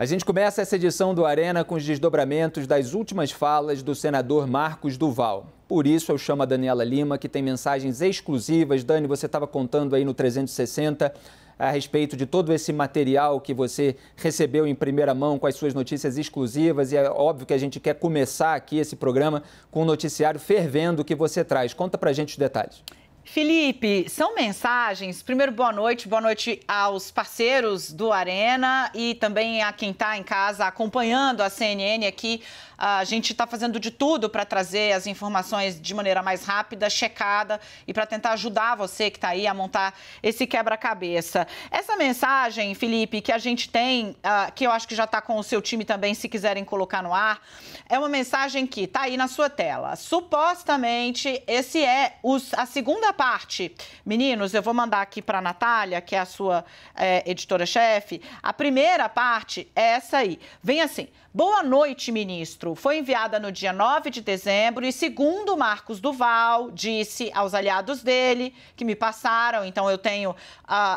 A gente começa essa edição do Arena com os desdobramentos das últimas falas do senador Marcos Duval. Por isso eu chamo a Daniela Lima, que tem mensagens exclusivas. Dani, você estava contando aí no 360 a respeito de todo esse material que você recebeu em primeira mão com as suas notícias exclusivas. E é óbvio que a gente quer começar aqui esse programa com o um noticiário fervendo que você traz. Conta pra gente os detalhes. Felipe, são mensagens. Primeiro, boa noite. Boa noite aos parceiros do Arena e também a quem está em casa acompanhando a CNN aqui. A gente está fazendo de tudo para trazer as informações de maneira mais rápida, checada e para tentar ajudar você que está aí a montar esse quebra-cabeça. Essa mensagem, Felipe, que a gente tem, ah, que eu acho que já está com o seu time também, se quiserem colocar no ar, é uma mensagem que está aí na sua tela. Supostamente, esse é a segunda parte, meninos, eu vou mandar aqui para a Natália, que é a sua é, editora-chefe. A primeira parte é essa aí. Vem assim: Boa noite, ministro. Foi enviada no dia 9 de dezembro e, segundo Marcos Duval, disse aos aliados dele, que me passaram, então eu tenho uh,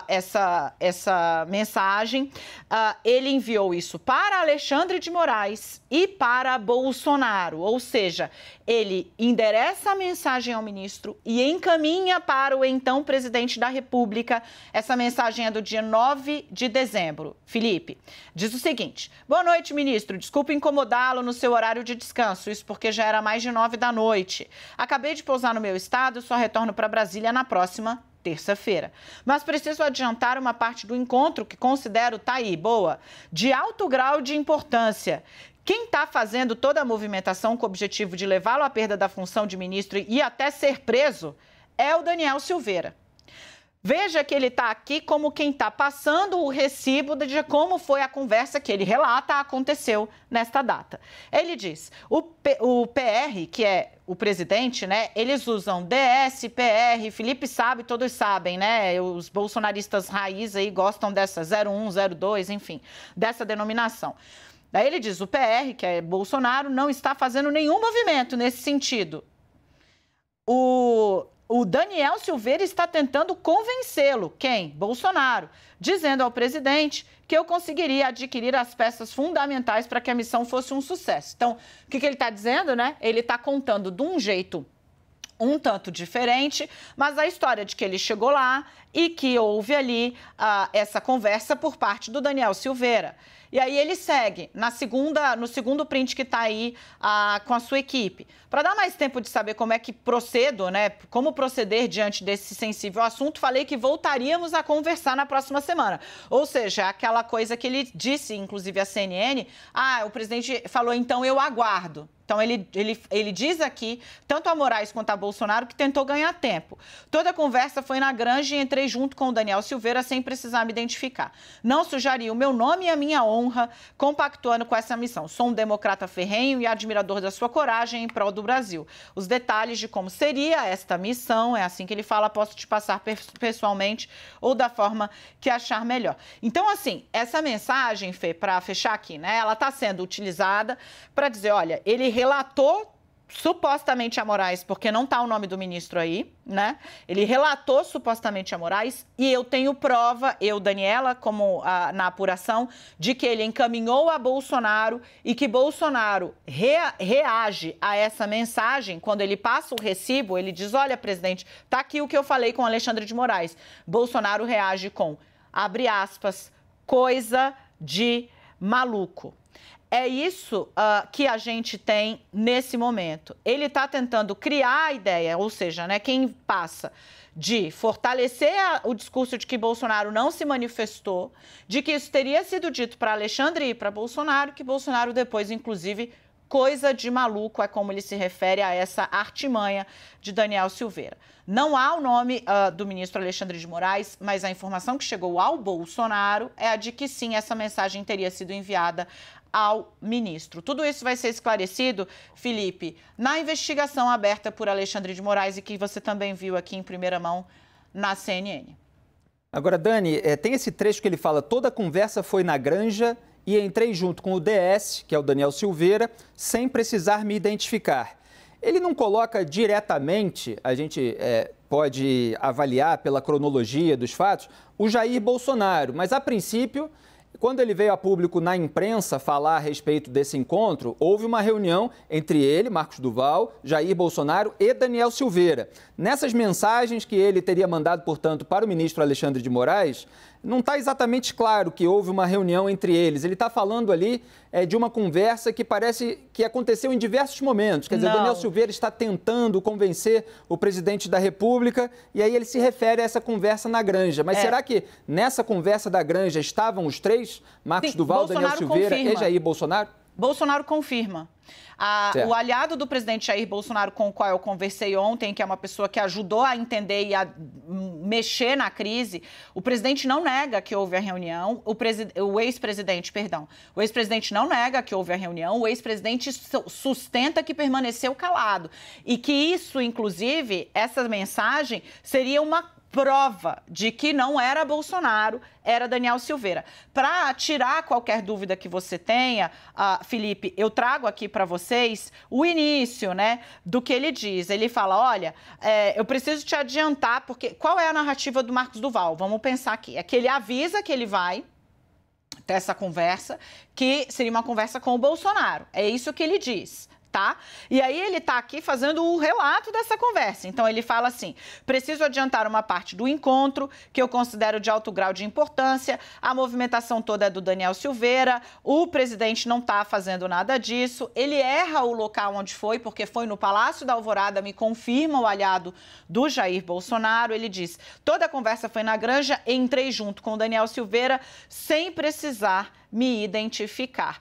essa, essa mensagem, uh, ele enviou isso para Alexandre de Moraes e para Bolsonaro. Ou seja, ele endereça a mensagem ao ministro e encaminha para o então presidente da República. Essa mensagem é do dia 9 de dezembro. Felipe, diz o seguinte: Boa noite, ministro. Desculpe incomodá-lo no seu horário de descanso, isso porque já era mais de nove da noite. Acabei de pousar no meu estado, só retorno para Brasília na próxima terça-feira. Mas preciso adiantar uma parte do encontro que considero, tá aí, boa, de alto grau de importância. Quem está fazendo toda a movimentação com o objetivo de levá-lo à perda da função de ministro e até ser preso é o Daniel Silveira. Veja que ele está aqui como quem está passando o recibo de como foi a conversa que ele relata aconteceu nesta data. Ele diz: o, P, o PR, que é o presidente, né? Eles usam DS, PR, Felipe sabe, todos sabem, né? Os bolsonaristas raiz aí gostam dessa 01, 02, enfim, dessa denominação. Daí ele diz: o PR, que é Bolsonaro, não está fazendo nenhum movimento nesse sentido. O o Daniel Silveira está tentando convencê-lo. Quem? Bolsonaro. Dizendo ao presidente que eu conseguiria adquirir as peças fundamentais para que a missão fosse um sucesso. Então, o que, que ele está dizendo, né? Ele está contando de um jeito um tanto diferente, mas a história de que ele chegou lá, e que houve ali ah, essa conversa por parte do Daniel Silveira. E aí ele segue na segunda, no segundo print que está aí ah, com a sua equipe. Para dar mais tempo de saber como é que procedo, né? Como proceder diante desse sensível assunto, falei que voltaríamos a conversar na próxima semana. Ou seja, aquela coisa que ele disse, inclusive à CNN, ah, o presidente falou, então eu aguardo. Então, ele, ele, ele diz aqui, tanto a Moraes quanto a Bolsonaro, que tentou ganhar tempo. Toda a conversa foi na granja entre junto com o Daniel Silveira sem precisar me identificar. Não sujaria o meu nome e a minha honra compactuando com essa missão. Sou um democrata ferrenho e admirador da sua coragem em prol do Brasil. Os detalhes de como seria esta missão, é assim que ele fala, posso te passar pessoalmente ou da forma que achar melhor. Então, assim, essa mensagem, Fê, para fechar aqui, né? Ela está sendo utilizada para dizer, olha, ele relatou supostamente a Moraes, porque não está o nome do ministro aí, né? Ele relatou supostamente a Moraes e eu tenho prova, eu, Daniela, como a, na apuração, de que ele encaminhou a Bolsonaro e que Bolsonaro rea, reage a essa mensagem quando ele passa o recibo, ele diz: "Olha, presidente, tá aqui o que eu falei com Alexandre de Moraes". Bolsonaro reage com abre aspas, coisa de maluco. É isso uh, que a gente tem nesse momento. Ele está tentando criar a ideia, ou seja, né, quem passa de fortalecer a, o discurso de que Bolsonaro não se manifestou, de que isso teria sido dito para Alexandre e para Bolsonaro, que Bolsonaro depois, inclusive, coisa de maluco é como ele se refere a essa artimanha de Daniel Silveira. Não há o nome uh, do ministro Alexandre de Moraes, mas a informação que chegou ao Bolsonaro é a de que sim, essa mensagem teria sido enviada ao ministro. Tudo isso vai ser esclarecido, Felipe, na investigação aberta por Alexandre de Moraes e que você também viu aqui em primeira mão na CNN. Agora, Dani, é, tem esse trecho que ele fala: toda a conversa foi na granja e entrei junto com o DS, que é o Daniel Silveira, sem precisar me identificar. Ele não coloca diretamente, a gente é, pode avaliar pela cronologia dos fatos, o Jair Bolsonaro, mas a princípio quando ele veio a público na imprensa falar a respeito desse encontro, houve uma reunião entre ele, Marcos Duval, Jair Bolsonaro e Daniel Silveira. Nessas mensagens que ele teria mandado, portanto, para o ministro Alexandre de Moraes, não está exatamente claro que houve uma reunião entre eles. Ele está falando ali é, de uma conversa que parece que aconteceu em diversos momentos. Quer dizer, não. Daniel Silveira está tentando convencer o presidente da República e aí ele se refere a essa conversa na Granja. Mas é. será que nessa conversa da Granja estavam os três? Marcos Sim, Duval, Bolsonaro Daniel Silveira confirma. e Jair Bolsonaro? Bolsonaro confirma. A, o aliado do presidente Jair Bolsonaro, com o qual eu conversei ontem, que é uma pessoa que ajudou a entender e a mexer na crise, o presidente não nega que houve a reunião, o, o ex-presidente, perdão, o ex-presidente não nega que houve a reunião, o ex-presidente sustenta que permaneceu calado. E que isso, inclusive, essa mensagem, seria uma prova de que não era Bolsonaro, era Daniel Silveira. Para tirar qualquer dúvida que você tenha, uh, Felipe, eu trago aqui para vocês o início, né, do que ele diz. Ele fala, olha, é, eu preciso te adiantar porque qual é a narrativa do Marcos Duval? Vamos pensar aqui. É que ele avisa que ele vai ter essa conversa, que seria uma conversa com o Bolsonaro. É isso que ele diz, tá? E aí ele está aqui fazendo o relato dessa conversa. Então ele fala assim: preciso adiantar uma parte do encontro que eu considero de alto grau de importância. A movimentação toda é do Daniel Silveira. O presidente não está fazendo nada disso. Ele erra o local onde foi porque foi no Palácio da Alvorada. Me confirma o aliado do Jair Bolsonaro. Ele diz: toda a conversa foi na Granja. Entrei junto com o Daniel Silveira sem precisar me identificar.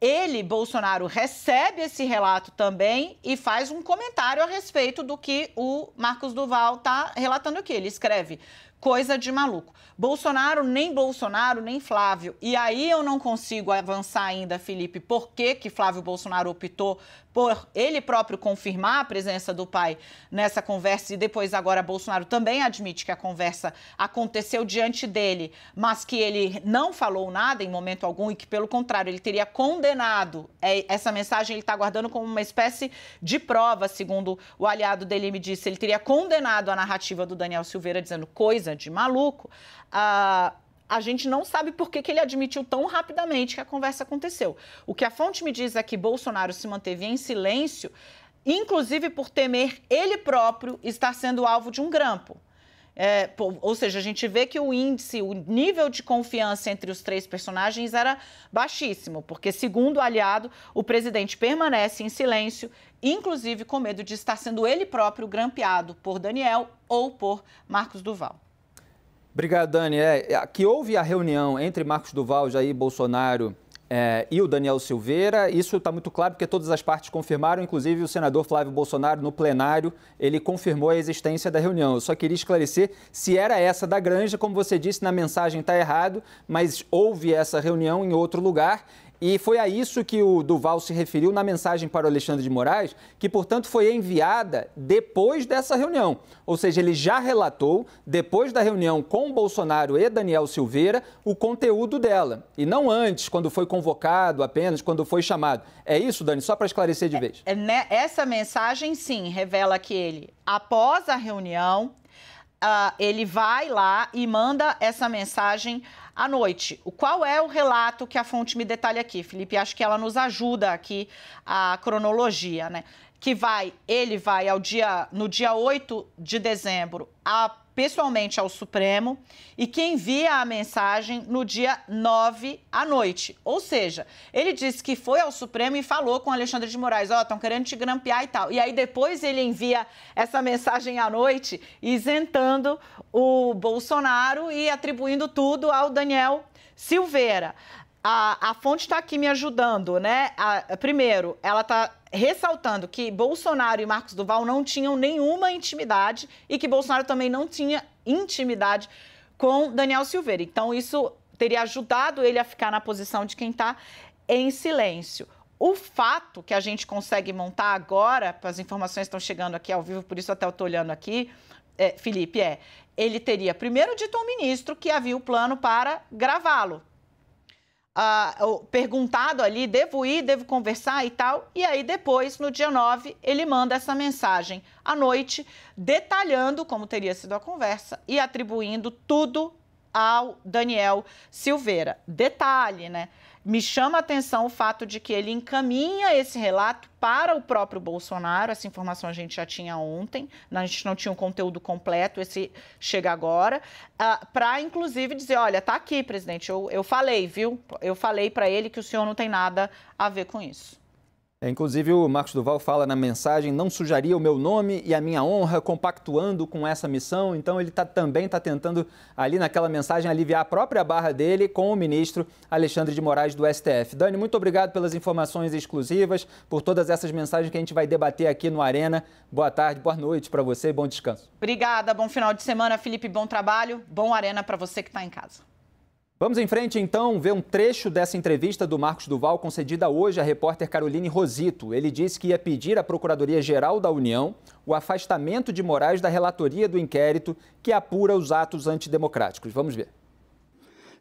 Ele, Bolsonaro, recebe esse relato também e faz um comentário a respeito do que o Marcos Duval está relatando aqui. Ele escreve: coisa de maluco. Bolsonaro, nem Bolsonaro, nem Flávio. E aí eu não consigo avançar ainda, Felipe, por que, que Flávio Bolsonaro optou por ele próprio confirmar a presença do pai nessa conversa e depois agora Bolsonaro também admite que a conversa aconteceu diante dele, mas que ele não falou nada em momento algum e que, pelo contrário, ele teria condenado é, essa mensagem, ele está guardando como uma espécie de prova, segundo o aliado dele me disse. Ele teria condenado a narrativa do Daniel Silveira, dizendo coisa de maluco, a, a gente não sabe por que, que ele admitiu tão rapidamente que a conversa aconteceu. O que a fonte me diz é que Bolsonaro se manteve em silêncio, inclusive por temer ele próprio estar sendo alvo de um grampo. É, ou seja, a gente vê que o índice, o nível de confiança entre os três personagens era baixíssimo, porque, segundo o aliado, o presidente permanece em silêncio, inclusive com medo de estar sendo ele próprio grampeado por Daniel ou por Marcos Duval. Obrigado, Dani. É, é, que houve a reunião entre Marcos Duval, Jair Bolsonaro é, e o Daniel Silveira, isso está muito claro porque todas as partes confirmaram, inclusive o senador Flávio Bolsonaro, no plenário, ele confirmou a existência da reunião. Eu só queria esclarecer se era essa da Granja, como você disse, na mensagem está errado, mas houve essa reunião em outro lugar e foi a isso que o Duval se referiu na mensagem para o Alexandre de Moraes, que, portanto, foi enviada depois dessa reunião. Ou seja, ele já relatou, depois da reunião com Bolsonaro e Daniel Silveira, o conteúdo dela. E não antes, quando foi convocado apenas, quando foi chamado. É isso, Dani? Só para esclarecer de é, vez. É, né, essa mensagem, sim, revela que ele, após a reunião, uh, ele vai lá e manda essa mensagem à noite. Qual é o relato que a fonte me detalha aqui, Felipe? Acho que ela nos ajuda aqui a cronologia, né? Que vai, ele vai ao dia, no dia 8 de dezembro, a pessoalmente ao Supremo e que envia a mensagem no dia 9 à noite. Ou seja, ele disse que foi ao Supremo e falou com Alexandre de Moraes, ó, oh, estão querendo te grampear e tal. E aí depois ele envia essa mensagem à noite, isentando o Bolsonaro e atribuindo tudo ao Daniel Silveira. A, a fonte está aqui me ajudando, né? A, primeiro, ela está ressaltando que Bolsonaro e Marcos Duval não tinham nenhuma intimidade e que Bolsonaro também não tinha intimidade com Daniel Silveira. Então, isso teria ajudado ele a ficar na posição de quem está em silêncio. O fato que a gente consegue montar agora, as informações estão chegando aqui ao vivo, por isso até eu estou olhando aqui, é, Felipe, é: ele teria primeiro dito ao ministro que havia o plano para gravá-lo, perguntado ali, devo ir, devo conversar e tal. E aí, depois, no dia 9, ele manda essa mensagem à noite, detalhando como teria sido a conversa e atribuindo tudo ao Daniel Silveira. Detalhe, né? Me chama a atenção o fato de que ele encaminha esse relato para o próprio Bolsonaro. Essa informação a gente já tinha ontem, a gente não tinha um conteúdo completo, esse chega agora, uh, ah, para inclusive dizer: olha, tá aqui, presidente, eu, eu falei, viu? Eu falei para ele que o senhor não tem nada a ver com isso. É, inclusive, o Marcos Duval fala na mensagem: não sujaria o meu nome e a minha honra, compactuando com essa missão. Então, ele tá, também está tentando, ali naquela mensagem, aliviar a própria barra dele com o ministro Alexandre de Moraes do STF. Dani, muito obrigado pelas informações exclusivas, por todas essas mensagens que a gente vai debater aqui no Arena. Boa tarde, boa noite para você e bom descanso. Obrigada, bom final de semana, Felipe. Bom trabalho, bom Arena para você que está em casa. Vamos em frente então ver um trecho dessa entrevista do Marcos Duval concedida hoje à repórter Caroline Rosito. Ele disse que ia pedir à Procuradoria-Geral da União o afastamento de Moraes da relatoria do inquérito que apura os atos antidemocráticos. Vamos ver.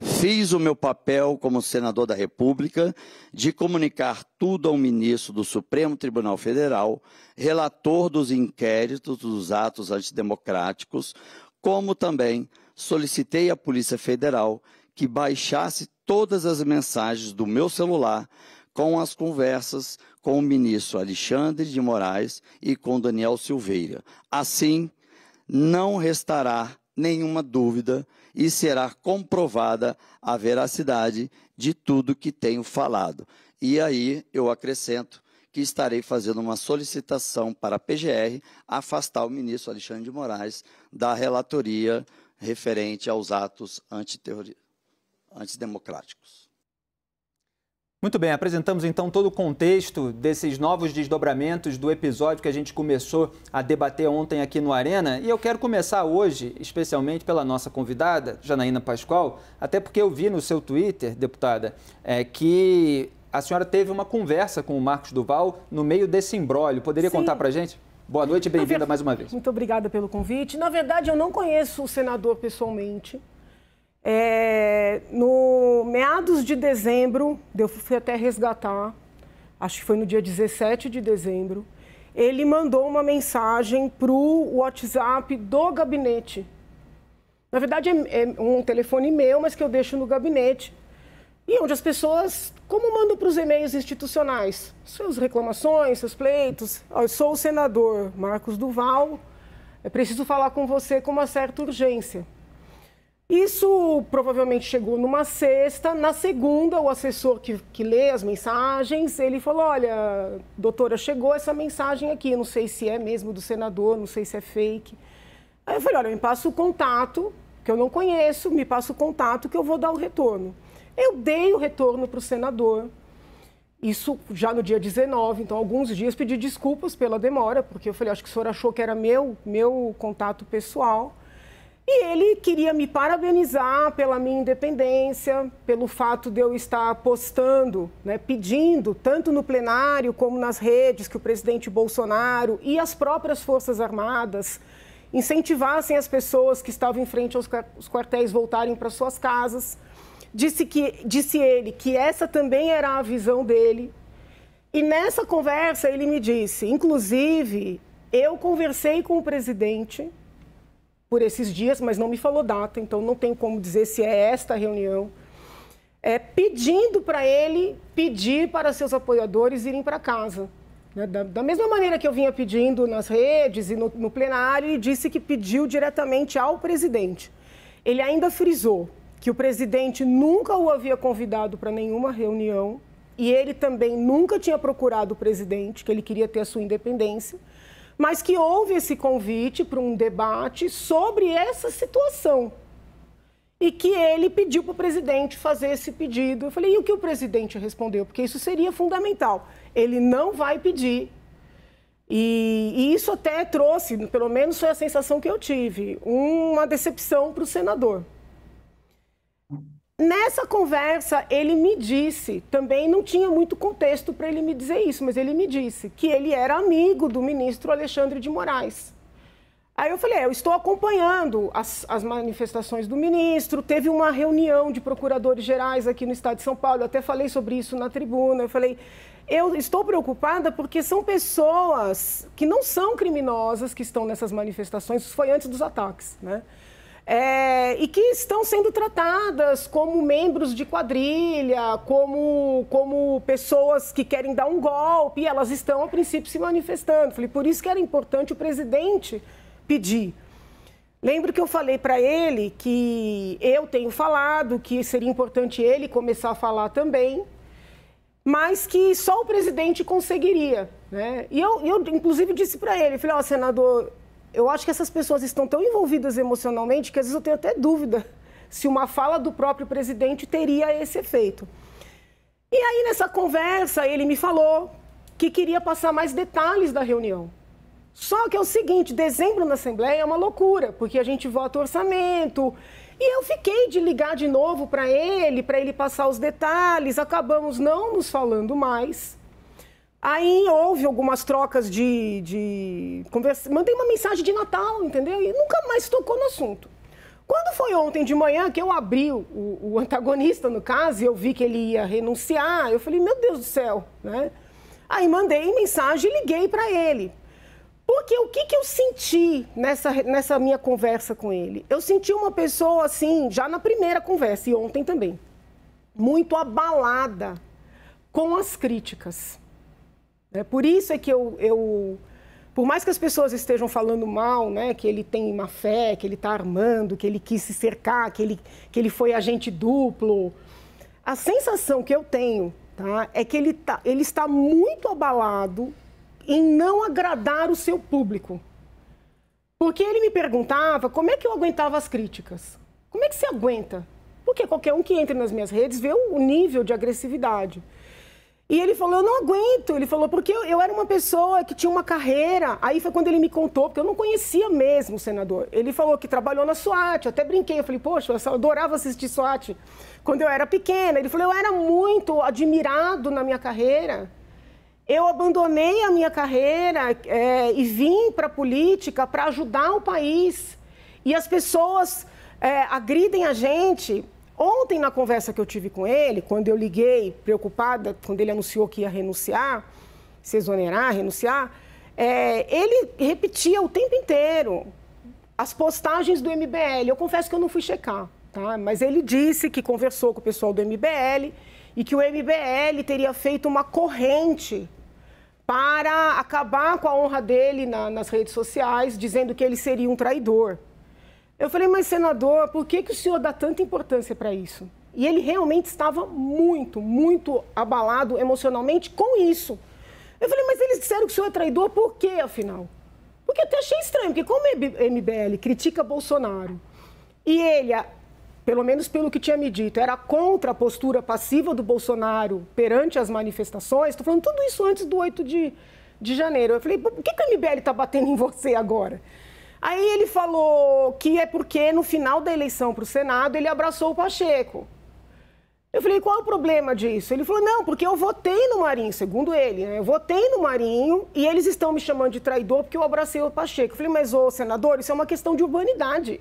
Fiz o meu papel como senador da República de comunicar tudo ao ministro do Supremo Tribunal Federal, relator dos inquéritos dos atos antidemocráticos, como também solicitei à Polícia Federal que baixasse todas as mensagens do meu celular com as conversas com o ministro Alexandre de Moraes e com Daniel Silveira. Assim, não restará nenhuma dúvida e será comprovada a veracidade de tudo que tenho falado. E aí eu acrescento que estarei fazendo uma solicitação para a PGR afastar o ministro Alexandre de Moraes da relatoria referente aos atos antiterroristas antidemocráticos. Muito bem, apresentamos então todo o contexto desses novos desdobramentos do episódio que a gente começou a debater ontem aqui no Arena. E eu quero começar hoje, especialmente pela nossa convidada, Janaína Pascoal, até porque eu vi no seu Twitter, deputada, é, que a senhora teve uma conversa com o Marcos Duval no meio desse imbróglio. Poderia Sim. contar para gente? Boa noite e bem-vinda mais uma vez. Muito obrigada pelo convite. Na verdade, eu não conheço o senador pessoalmente. É, no meados de dezembro, eu fui até resgatar, acho que foi no dia 17 de dezembro, ele mandou uma mensagem para o WhatsApp do gabinete. Na verdade, é, é um telefone meu, mas que eu deixo no gabinete. E onde as pessoas, como mandam para os e-mails institucionais, suas reclamações, seus pleitos. Eu sou o senador Marcos Duval, preciso falar com você com uma certa urgência. Isso provavelmente chegou numa sexta. Na segunda, o assessor que, que lê as mensagens, ele falou: Olha, doutora, chegou essa mensagem aqui. Não sei se é mesmo do senador, não sei se é fake. Aí eu falei: Olha, me passa o contato, que eu não conheço, me passa o contato que eu vou dar o retorno. Eu dei o retorno para o senador. Isso já no dia 19, então alguns dias pedi desculpas pela demora, porque eu falei, acho que o senhor achou que era meu, meu contato pessoal. E ele queria me parabenizar pela minha independência, pelo fato de eu estar postando, né, pedindo, tanto no plenário como nas redes, que o presidente Bolsonaro e as próprias Forças Armadas incentivassem as pessoas que estavam em frente aos quartéis voltarem para suas casas. Disse, que, disse ele que essa também era a visão dele. E nessa conversa ele me disse, inclusive, eu conversei com o presidente por esses dias, mas não me falou data, então não tenho como dizer se é esta reunião. É, pedindo para ele pedir para seus apoiadores irem para casa. Né? Da, da, mesma maneira que eu vinha pedindo nas redes e no, no plenário, e disse que pediu diretamente ao presidente. Ele ainda frisou que o presidente nunca o havia convidado para nenhuma reunião e ele também nunca tinha procurado o presidente, que ele queria ter a sua independência mas que houve esse convite para um debate sobre essa situação. E que ele pediu para o presidente fazer esse pedido. Eu falei, e o que o presidente respondeu? Porque isso seria fundamental. Ele não vai pedir. E, e isso até trouxe, pelo menos foi a sensação que eu tive, uma decepção para o senador. Nessa conversa, ele me disse, também não tinha muito contexto para ele me dizer isso, mas ele me disse que ele era amigo do ministro Alexandre de Moraes. Aí eu falei, é, eu estou acompanhando as, as, manifestações do ministro, teve uma reunião de procuradores gerais aqui no estado de São Paulo, eu até falei sobre isso na tribuna, eu falei, eu estou preocupada porque são pessoas que não são criminosas que estão nessas manifestações, isso foi antes dos ataques, né? é, e que estão sendo tratadas como membros de quadrilha, como, como pessoas que querem dar um golpe, e elas estão, a princípio, se manifestando. Falei, por isso que era importante o presidente pedir. Lembro que eu falei para ele que eu tenho falado que seria importante ele começar a falar também, mas que só o presidente conseguiria. Né? E eu, eu inclusive, disse para ele, falei, ó, oh, senador, eu acho que essas pessoas estão tão envolvidas emocionalmente que às vezes eu tenho até dúvida se uma fala do próprio presidente teria esse efeito. E aí, nessa conversa, ele me falou que queria passar mais detalhes da reunião. Só que é o seguinte: dezembro na Assembleia é uma loucura, porque a gente vota o orçamento. E eu fiquei de ligar de novo para ele, para ele passar os detalhes. Acabamos não nos falando mais. Aí houve algumas trocas de. de conversa, mandei uma mensagem de Natal, entendeu? E nunca mais tocou no assunto. Quando foi ontem de manhã que eu abri o, o antagonista, no caso, e eu vi que ele ia renunciar, eu falei, meu Deus do céu, né? Aí mandei mensagem e liguei para ele. Porque o que, que eu senti nessa, nessa minha conversa com ele? Eu senti uma pessoa, assim, já na primeira conversa, e ontem também, muito abalada com as críticas. É por isso é que eu, eu, por mais que as pessoas estejam falando mal, né, que ele tem má fé, que ele está armando, que ele quis se cercar, que ele, que ele foi agente duplo, a sensação que eu tenho tá, é que ele, tá, ele está muito abalado em não agradar o seu público. Porque ele me perguntava como é que eu aguentava as críticas. Como é que se aguenta? Porque qualquer um que entre nas minhas redes vê o nível de agressividade. E ele falou, eu não aguento. Ele falou, porque eu, eu, era uma pessoa que tinha uma carreira. Aí foi quando ele me contou, porque eu não conhecia mesmo o senador. Ele falou que trabalhou na SWAT, eu até brinquei. Eu falei, poxa, eu adorava assistir SWAT quando eu era pequena. Ele falou, eu era muito admirado na minha carreira. Eu abandonei a minha carreira é, e vim para a política para ajudar o país. E as pessoas é, agridem a gente Ontem, na conversa que eu tive com ele, quando eu liguei, preocupada, quando ele anunciou que ia renunciar, se exonerar, renunciar, é, ele repetia o tempo inteiro as postagens do MBL. Eu confesso que eu não fui checar, tá? Mas ele disse que conversou com o pessoal do MBL e que o MBL teria feito uma corrente para acabar com a honra dele na, nas redes sociais, dizendo que ele seria um traidor. Eu falei, mas senador, por que, que o senhor dá tanta importância para isso? E ele realmente estava muito, muito abalado emocionalmente com isso. Eu falei, mas eles disseram que o senhor é traidor por quê, afinal? Porque eu até achei estranho, porque como o MBL critica Bolsonaro e ele, pelo menos pelo que tinha me dito, era contra a postura passiva do Bolsonaro perante as manifestações, estou falando tudo isso antes do 8 de, de janeiro. Eu falei, por que, que o MBL está batendo em você agora? Aí ele falou que é porque no final da eleição para o Senado ele abraçou o Pacheco. Eu falei, qual é o problema disso? Ele falou, não, porque eu votei no Marinho, segundo ele, né? Eu votei no Marinho e eles estão me chamando de traidor porque eu abracei o Pacheco. Eu falei, mas, ô senador, isso é uma questão de urbanidade.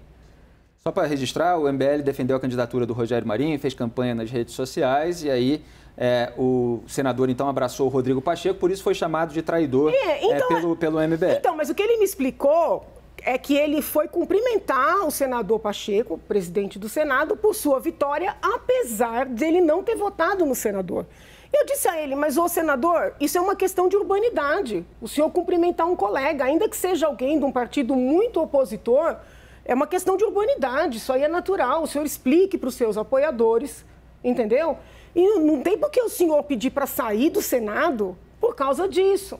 Só para registrar, o MBL defendeu a candidatura do Rogério Marinho, fez campanha nas redes sociais e aí é, o senador então abraçou o Rodrigo Pacheco, por isso foi chamado de traidor é, é então, é, pelo, pelo MBL. Então, mas o que ele me explicou é que ele foi cumprimentar o senador Pacheco, presidente do Senado, por sua vitória, apesar de ele não ter votado no senador. Eu disse a ele, mas ô senador, isso é uma questão de urbanidade. O senhor cumprimentar um colega, ainda que seja alguém de um partido muito opositor, é uma questão de urbanidade, isso aí é natural. O senhor explique para os seus apoiadores, entendeu? E não tem por que o senhor pedir para sair do Senado por causa disso.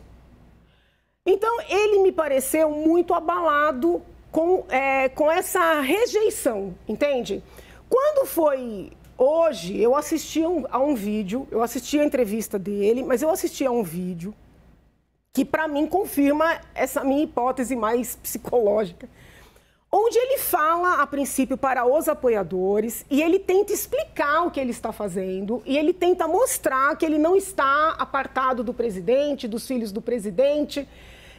Então, ele me pareceu muito abalado com, é, com essa rejeição, entende? Quando foi hoje, eu assisti um, a um vídeo, eu assisti a entrevista dele, mas eu assisti a um vídeo que, para mim, confirma essa minha hipótese mais psicológica. Onde ele fala, a princípio, para os apoiadores e ele tenta explicar o que ele está fazendo e ele tenta mostrar que ele não está apartado do presidente, dos filhos do presidente,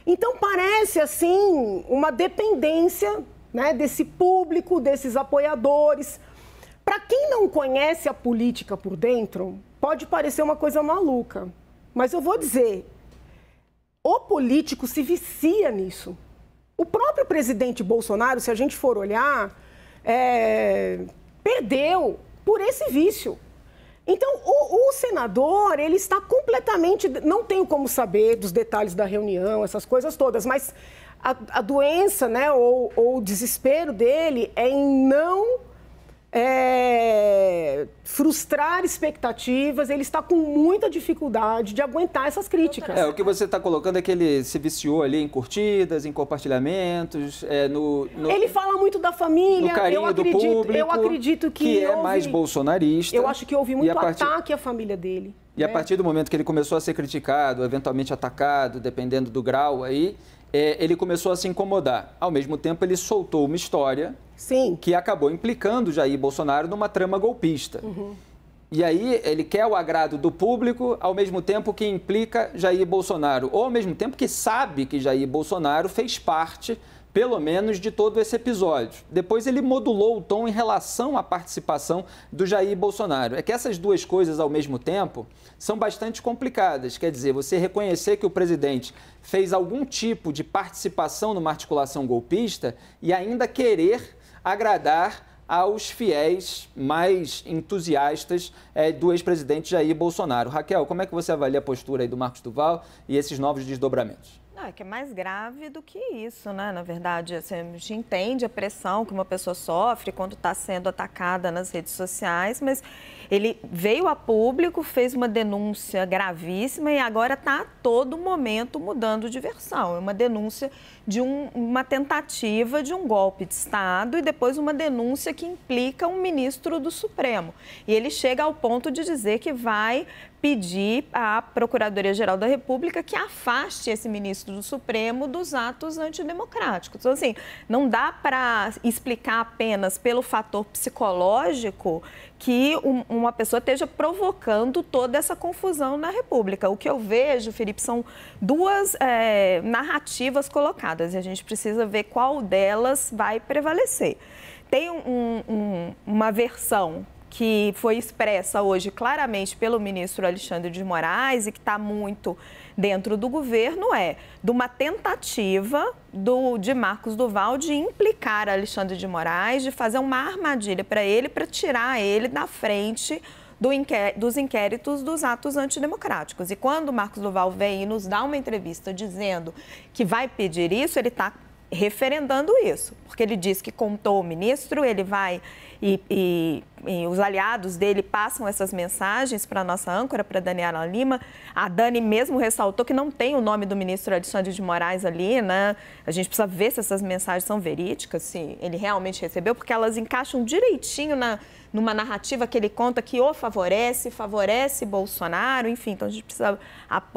então parece assim uma dependência né, desse público, desses apoiadores. Para quem não conhece a política por dentro, pode parecer uma coisa maluca, mas eu vou dizer: o político se vicia nisso. O próprio presidente Bolsonaro, se a gente for olhar, é, perdeu por esse vício. Então, o, o, senador, ele está completamente. Não tenho como saber dos detalhes da reunião, essas coisas todas, mas a, a doença, né, ou, ou o desespero dele é em não é, frustrar expectativas, ele está com muita dificuldade de aguentar essas críticas. É, o que você está colocando é que ele se viciou ali em curtidas, em compartilhamentos, é, no, no, Ele fala muito da família, no carinho eu acredito, do público, eu acredito que. Que é houve, mais bolsonarista. Eu acho que houve muito partir... ataque à família dele. E a né? partir do momento que ele começou a ser criticado, eventualmente atacado, dependendo do grau aí, é, ele começou a se incomodar. Ao mesmo tempo, ele soltou uma história Sim. que acabou implicando Jair Bolsonaro numa trama golpista. Uhum. E aí ele quer o agrado do público, ao mesmo tempo que implica Jair Bolsonaro, ou ao mesmo tempo que sabe que Jair Bolsonaro fez parte, pelo menos, de todo esse episódio. Depois ele modulou o tom em relação à participação do Jair Bolsonaro. É que essas duas coisas, ao mesmo tempo, são bastante complicadas. Quer dizer, você reconhecer que o presidente fez algum tipo de participação numa articulação golpista e ainda querer agradar aos fiéis mais entusiastas é, do ex-presidente Jair Bolsonaro. Raquel, como é que você avalia a postura do Marcos Duval e esses novos desdobramentos? Ah, que é mais grave do que isso, né? Na verdade, assim, a gente entende a pressão que uma pessoa sofre quando está sendo atacada nas redes sociais, mas ele veio a público, fez uma denúncia gravíssima e agora está a todo momento mudando de versão. É uma denúncia de um, uma tentativa de um golpe de Estado e depois uma denúncia que implica um ministro do Supremo. E ele chega ao ponto de dizer que vai pedir à Procuradoria-Geral da República que afaste esse ministro do Supremo dos atos antidemocráticos. Então, assim, não dá para explicar apenas pelo fator psicológico que um, uma pessoa esteja provocando toda essa confusão na República. O que eu vejo, Felipe, são duas é, narrativas colocadas e a gente precisa ver qual delas vai prevalecer. Tem um, um, uma versão que foi expressa hoje claramente pelo ministro Alexandre de Moraes e que está muito dentro do governo é de uma tentativa do, de Marcos Duval de implicar Alexandre de Moraes, de fazer uma armadilha para ele, para tirar ele da frente do inqué dos inquéritos dos atos antidemocráticos. E quando Marcos Duval vem e nos dá uma entrevista dizendo que vai pedir isso, ele está referendando isso, porque ele diz que contou o ministro, ele vai e, e, e os aliados dele passam essas mensagens para a nossa âncora, para Daniela Lima. A Dani mesmo ressaltou que não tem o nome do ministro Alexandre de Moraes ali, né? A gente precisa ver se essas mensagens são verídicas, se ele realmente recebeu, porque elas encaixam direitinho na, numa narrativa que ele conta que o favorece, favorece Bolsonaro, enfim, então a gente precisa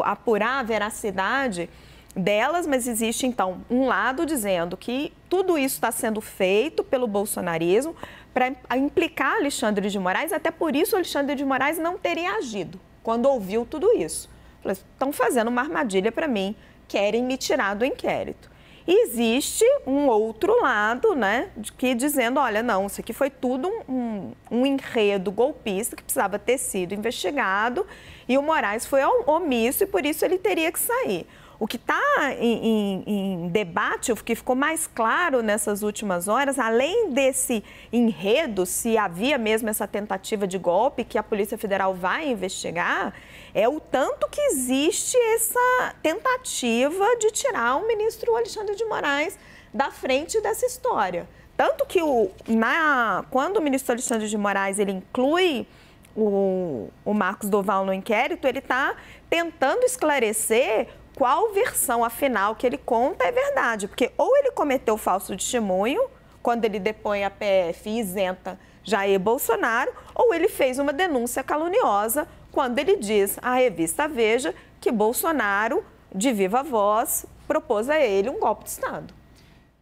apurar a veracidade delas, mas existe então um lado dizendo que tudo isso está sendo feito pelo bolsonarismo para implicar Alexandre de Moraes, até por isso Alexandre de Moraes não teria agido quando ouviu tudo isso. Estão assim, fazendo uma armadilha para mim, querem me tirar do inquérito. E existe um outro lado, né, que dizendo, olha, não, isso aqui foi tudo um, um enredo golpista que precisava ter sido investigado e o Moraes foi omisso e por isso ele teria que sair. O que está em, em, em, debate, o que ficou mais claro nessas últimas horas, além desse enredo, se havia mesmo essa tentativa de golpe que a Polícia Federal vai investigar, é o tanto que existe essa tentativa de tirar o ministro Alexandre de Moraes da frente dessa história. Tanto que o, na, quando o ministro Alexandre de Moraes ele inclui o, o Marcos Doval no inquérito, ele está tentando esclarecer qual versão, afinal, que ele conta é verdade. Porque ou ele cometeu falso testemunho, quando ele depõe a PF e isenta Jair Bolsonaro, ou ele fez uma denúncia caluniosa, quando ele diz à revista Veja que Bolsonaro, de viva voz, propôs a ele um golpe de Estado.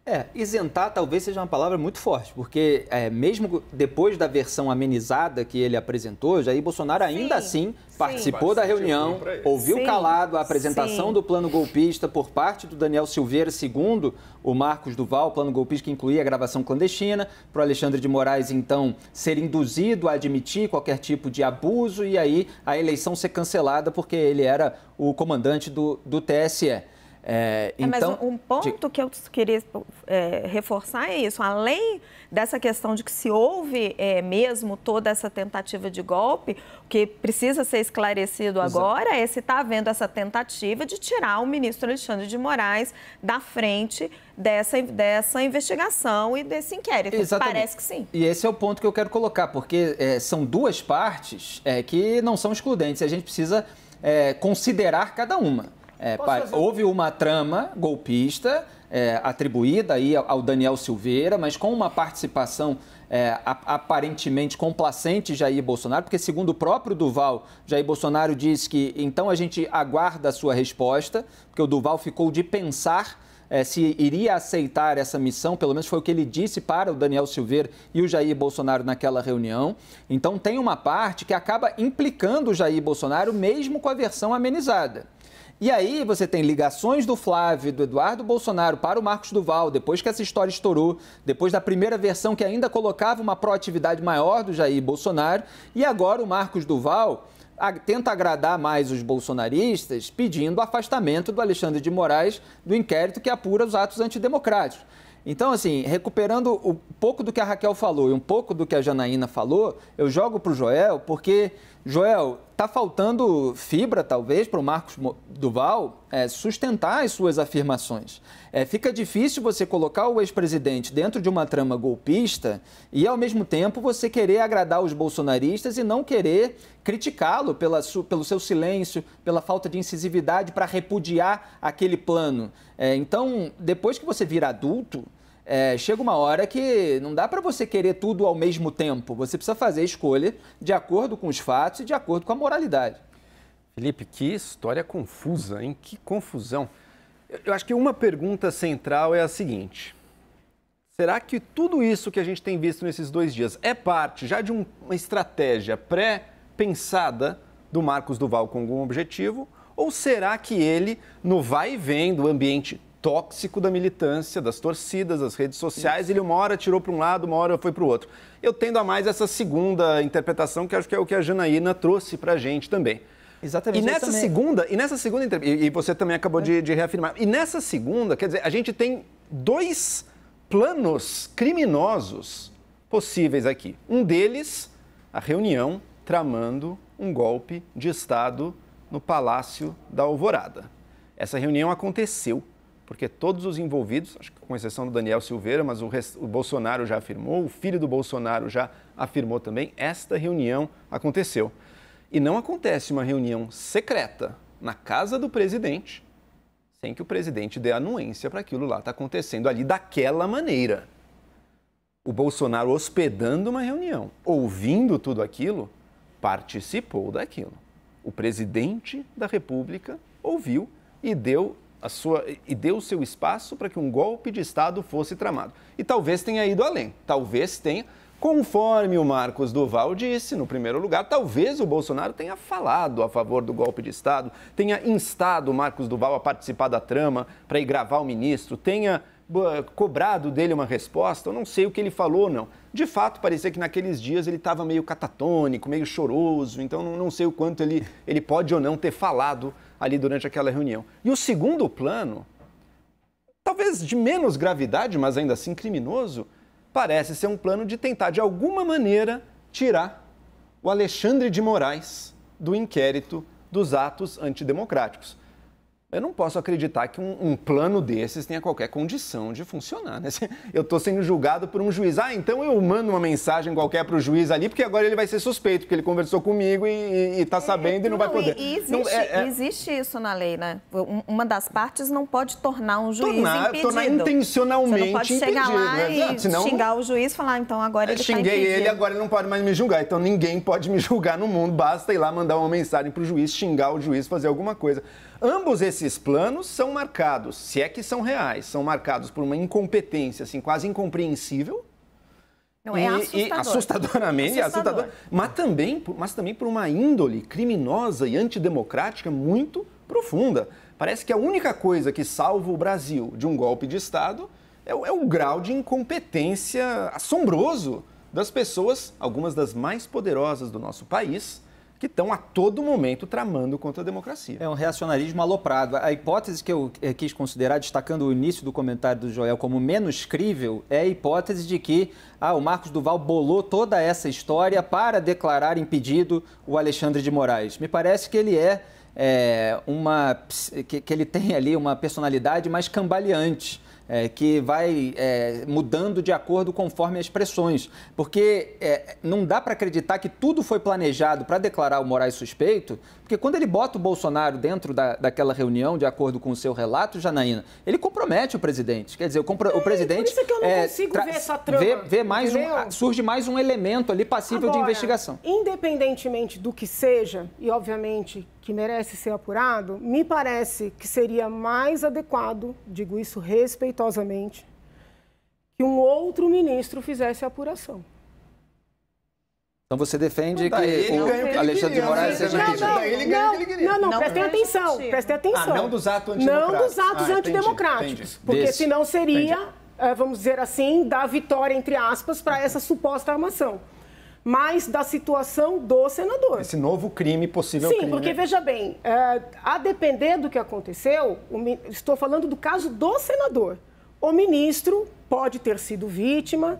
É, isentar talvez seja uma palavra muito forte, porque é, mesmo depois da versão amenizada que ele apresentou, Jair Bolsonaro ainda sim, assim sim. participou da reunião, ouviu sim, calado a apresentação do plano golpista por parte do Daniel Silveira, segundo o Marcos Duval, plano golpista que incluía a gravação clandestina, para o Alexandre de Moraes, então, ser induzido a admitir qualquer tipo de abuso e aí a eleição ser cancelada porque ele era o comandante do, do TSE. É, é, então, mas um ponto que eu queria é, reforçar é isso. Além dessa questão de que se houve é, mesmo toda essa tentativa de golpe, o que precisa ser esclarecido Exato. agora é se está havendo essa tentativa de tirar o ministro Alexandre de Moraes da frente dessa, dessa investigação e desse inquérito. Exatamente. Parece que sim. E esse é o ponto que eu quero colocar, porque é, são duas partes é, que não são excludentes. A gente precisa considerar cada uma. É, pai, fazer... Houve uma trama golpista é, atribuída aí ao Daniel Silveira, mas com uma participação é, aparentemente complacente Jair Bolsonaro, porque segundo o próprio Duval, Jair Bolsonaro disse que então a gente aguarda a sua resposta, porque o Duval ficou de pensar é, se iria aceitar essa missão, pelo menos foi o que ele disse para o Daniel Silveira e o Jair Bolsonaro naquela reunião. Então tem uma parte que acaba implicando o Jair Bolsonaro mesmo com a versão amenizada. E aí você tem ligações do Flávio, do Eduardo Bolsonaro para o Marcos Duval, depois que essa história estourou, depois da primeira versão que ainda colocava uma proatividade maior do Jair Bolsonaro, e agora o Marcos Duval tenta agradar mais os bolsonaristas pedindo o afastamento do Alexandre de Moraes do inquérito que apura os atos antidemocráticos. Então, assim, recuperando um pouco do que a Raquel falou e um pouco do que a Janaína falou, eu jogo para o Joel, porque, Joel, Tá faltando fibra, talvez, para o Marcos Duval é, sustentar as suas afirmações. É, fica difícil você colocar o ex-presidente dentro de uma trama golpista e, ao mesmo tempo, você querer agradar os bolsonaristas e não querer criticá-lo pelo seu silêncio, pela falta de incisividade para repudiar aquele plano. É, então, depois que você vira adulto, é, chega uma hora que não dá para você querer tudo ao mesmo tempo. Você precisa fazer a escolha de acordo com os fatos e de acordo com a moralidade. Felipe, que história confusa, hein? Que confusão. Eu acho que uma pergunta central é a seguinte: será que tudo isso que a gente tem visto nesses dois dias é parte já de uma estratégia pré-pensada do Marcos Duval com algum objetivo? Ou será que ele, no vai e vem do ambiente tóxico da militância, das torcidas, das redes sociais. Ele uma hora tirou para um lado, uma hora foi para o outro. Eu tendo a mais essa segunda interpretação, que acho que é o que a Janaína trouxe para a gente também. Exatamente. E nessa também... segunda, e nessa segunda e, e você também acabou é. de, de reafirmar. E nessa segunda, quer dizer, a gente tem dois planos criminosos possíveis aqui. Um deles, a reunião tramando um golpe de Estado no Palácio da Alvorada. Essa reunião aconteceu porque todos os envolvidos, acho que com exceção do Daniel Silveira, mas o, o, Bolsonaro já afirmou, o filho do Bolsonaro já afirmou também, esta reunião aconteceu. E não acontece uma reunião secreta na casa do presidente sem que o presidente dê anuência para aquilo lá está acontecendo ali daquela maneira. O Bolsonaro hospedando uma reunião, ouvindo tudo aquilo, participou daquilo. O presidente da República ouviu e deu a sua, e deu seu espaço para que um golpe de Estado fosse tramado. E talvez tenha ido além, talvez tenha, conforme o Marcos Duval disse, no primeiro lugar, talvez o Bolsonaro tenha falado a favor do golpe de Estado, tenha instado o Marcos Duval a participar da trama para ir gravar o ministro, tenha cobrado dele uma resposta, eu não sei o que ele falou, não. De fato, parecia que naqueles dias ele estava meio catatônico, meio choroso, então não, sei o quanto ele, ele pode ou não ter falado ali durante aquela reunião. E o segundo plano, talvez de menos gravidade, mas ainda assim criminoso, parece ser um plano de tentar, de alguma maneira, tirar o Alexandre de Moraes do inquérito dos atos antidemocráticos. Eu não posso acreditar que um, um, plano desses tenha qualquer condição de funcionar. Né? Eu estou sendo julgado por um juiz. Ah, então eu mando uma mensagem qualquer para o juiz ali, porque agora ele vai ser suspeito, porque ele conversou comigo e está é, sabendo é, e não, não, vai poder. E, existe, não, é, é... existe, isso na lei, né? Uma das partes não pode tornar um juiz tornar, impedido. Tornar intencionalmente Você não pode chegar impedido, lá né? e Exato, senão... xingar o juiz e falar, então agora é, ele tá Xinguei tá ele, agora ele não pode mais me julgar. Então ninguém pode me julgar no mundo. Basta ir lá mandar uma mensagem para o juiz, xingar o juiz, fazer alguma coisa. Ambos esses planos são marcados, se é que são reais, são marcados por uma incompetência assim, quase incompreensível. Não, é e, assustador. E assustadoramente, é assustador. assustador. Mas, também, mas também por uma índole criminosa e antidemocrática muito profunda. Parece que a única coisa que salva o Brasil de um golpe de Estado é o, é o grau de incompetência assombroso das pessoas, algumas das mais poderosas do nosso país, que estão a todo momento tramando contra a democracia. É um reacionarismo aloprado. A hipótese que eu eh, quis considerar, destacando o início do comentário do Joel como menos crível, é a hipótese de que ah, o Marcos Duval bolou toda essa história para declarar impedido o Alexandre de Moraes. Me parece que ele é, é uma. que, que ele tem ali uma personalidade mais cambaleante é, que vai é, mudando de acordo conforme as pressões. Porque é, não dá para acreditar que tudo foi planejado para declarar o Moraes suspeito, porque quando ele bota o Bolsonaro dentro da, daquela reunião, de acordo com o seu relato, Janaína, ele compromete o presidente. Quer dizer, o, o é, presidente. Por isso que eu não é, consigo ver essa trama. Vê, vê mais um, surge mais um elemento ali passível Agora, de investigação. Independentemente do que seja, e obviamente que merece ser apurado, me parece que seria mais adequado, digo isso respeitosamente, que um outro ministro fizesse a apuração. Então você defende que o ele Alexandre de Moraes seja não, não, não, não, não, prestem atenção, prestem atenção. Ah, não dos atos antidemocráticos. Não dos atos ah, antidemocráticos, entendi, porque desse. senão seria, entendi. Eh, vamos dizer assim, dar vitória, entre aspas, para essa suposta armação mas da situação do senador. Esse novo crime, possível Sim, crime. porque veja bem, eh, a depender do que aconteceu, estou falando do caso do senador. O ministro pode ter sido vítima,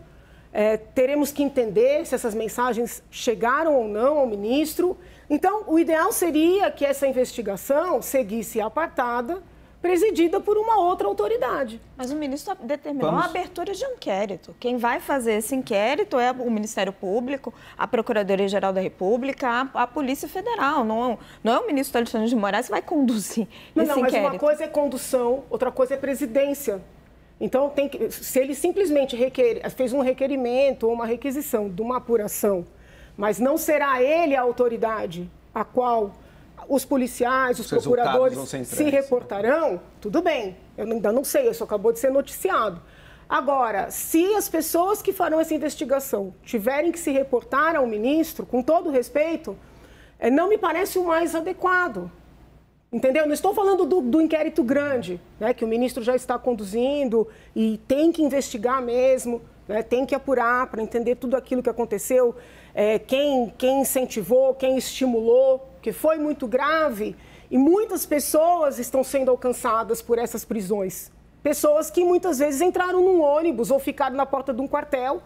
é, teremos que entender se essas mensagens chegaram ou não ao ministro. Então, o ideal seria que essa investigação seguisse apartada presidida por uma outra autoridade. Mas o ministro determinou Vamos. a abertura de um inquérito. Quem vai fazer esse inquérito é o Ministério Público, a Procuradoria-Geral da República, a, a, Polícia Federal. Não, não é o ministro Alexandre de Moraes que vai conduzir não, esse não, inquérito. Mas uma coisa é condução, outra coisa é presidência. Então, tem que, se ele simplesmente requer, fez um requerimento ou uma requisição de uma apuração, mas não será ele a autoridade a qual os policiais, os, os procuradores se reportarão, tudo bem. Eu ainda não sei, isso acabou de ser noticiado. Agora, se as pessoas que farão essa investigação tiverem que se reportar ao ministro, com todo respeito, eh, não me parece o mais adequado. Entendeu? Não estou falando do, do inquérito grande, né, que o ministro já está conduzindo e tem que investigar mesmo, né, tem que apurar para entender tudo aquilo que aconteceu, é, quem, quem incentivou, quem estimulou porque foi muito grave e muitas pessoas estão sendo alcançadas por essas prisões. Pessoas que muitas vezes entraram num ônibus ou ficaram na porta de um quartel.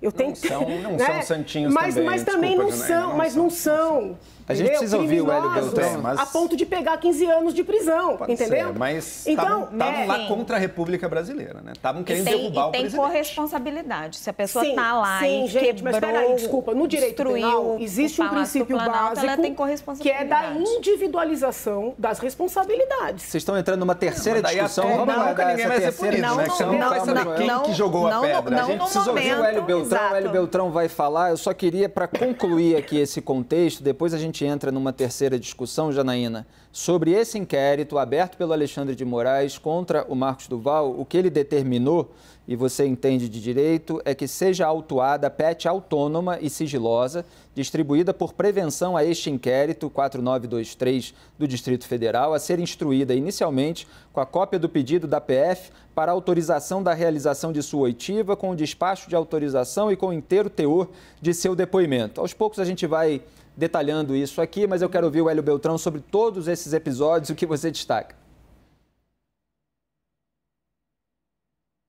Eu não tenho, são, não né? são santinhos mas, também. Mas também Desculpa, não, é, são, não mas são, não são. A gente é, precisa ouvir o Hélio Beltrão. É, mas... A ponto de pegar 15 anos de prisão, Pode entendeu? Ser, mas então, estavam né? lá sim. contra a República Brasileira, né? Estavam querendo tem, derrubar o presidente. E tem corresponsabilidade. Se a pessoa está lá sim, e gente, quebrou, mas peraí, desculpa, no direito penal existe um princípio básico Planalto, básico que é da individualização das responsabilidades. Vocês estão entrando numa terceira não, discussão. Não, vamos não, nunca ninguém vai ser é punido, né? Não, não, vai saber quem que jogou a pedra. A gente precisa ouvir o Hélio Beltrão. O Hélio Beltrão vai falar. Eu só queria, para concluir aqui esse contexto, depois a gente gente entra numa terceira discussão, Janaína, sobre esse inquérito aberto pelo Alexandre de Moraes contra o Marcos Duval, o que ele determinou, e você entende de direito, é que seja autuada PET autônoma e sigilosa, distribuída por prevenção a este inquérito 4923 do Distrito Federal, a ser instruída inicialmente com a cópia do pedido da PF para autorização da realização de sua oitiva, com o despacho de autorização e com o inteiro teor de seu depoimento. Aos poucos a gente vai detalhando isso aqui, mas eu quero ouvir o Hélio Beltrão sobre todos esses episódios, o que você destaca.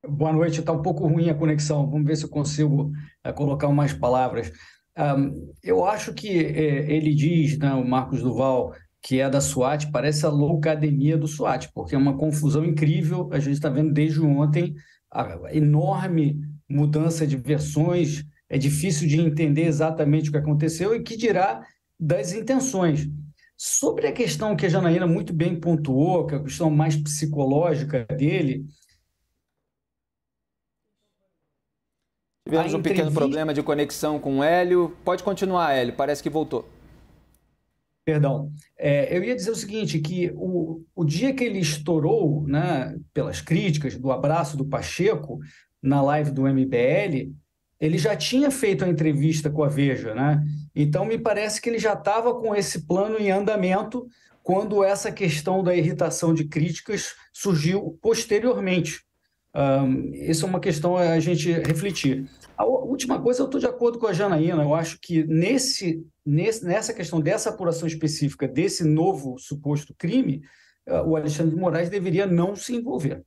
Boa noite, está um pouco ruim a conexão, vamos ver se eu consigo é, colocar mais palavras. Um, eu acho que é, ele diz, né, o Marcos Duval, que é da SWAT, parece a loucademia do SWAT, porque é uma confusão incrível. A gente está vendo desde ontem a enorme mudança de versões é difícil de entender exatamente o que aconteceu e que dirá das intenções. Sobre a questão que a Janaína muito bem pontuou, que é a questão mais psicológica dele. Tivemos um pequeno problema de conexão com o Hélio. Pode continuar, Hélio, parece que voltou. Perdão. É, eu ia dizer o seguinte: que o, o dia que ele estourou, né, pelas críticas do abraço do Pacheco na live do MBL, ele já tinha feito a entrevista com a Veja, né? Então me parece que ele já estava com esse plano em andamento quando essa questão da irritação de críticas surgiu posteriormente. Um, isso é uma questão a gente refletir. A última coisa, eu estou de acordo com a Janaína. Eu acho que nesse, nesse, nessa questão dessa apuração específica desse novo suposto crime, eh, o Alexandre de Moraes deveria não se envolver.